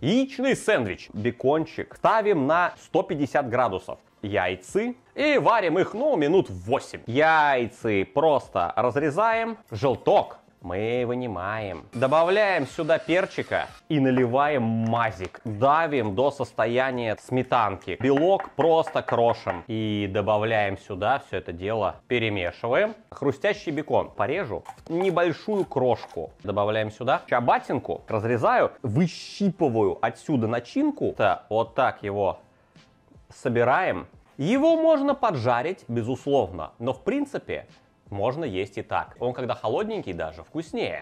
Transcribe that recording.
Яичный сэндвич. Бекончик ставим на 150 градусов. Яйцы. И варим их, ну, минут 8. Яйцы просто разрезаем. Желток мы вынимаем. Добавляем сюда перчика и наливаем мазик. Давим до состояния сметанки. Белок просто крошим. И добавляем сюда все это дело. Перемешиваем. Хрустящий бекон порежу. Небольшую крошку. Добавляем сюда. Чабатинку разрезаю. Выщипываю отсюда начинку. Вот так его собираем. Его можно поджарить, безусловно. Но в принципе можно есть и так. Он когда холодненький даже, вкуснее.